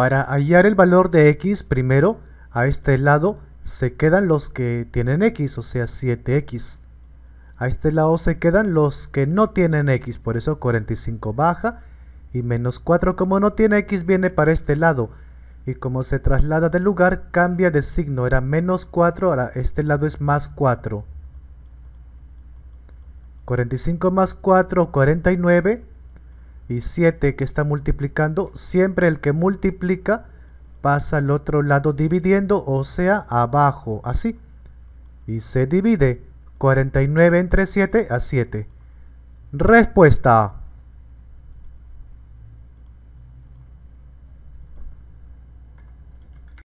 Para hallar el valor de x, primero a este lado se quedan los que tienen x, o sea 7x. A este lado se quedan los que no tienen x, por eso 45 baja y menos 4 como no tiene x viene para este lado y como se traslada del lugar cambia de signo, era menos 4, ahora este lado es más 4 45 más 4, 49 y 7 que está multiplicando, siempre el que multiplica pasa al otro lado dividiendo, o sea, abajo, así. Y se divide 49 entre 7 a 7. Respuesta.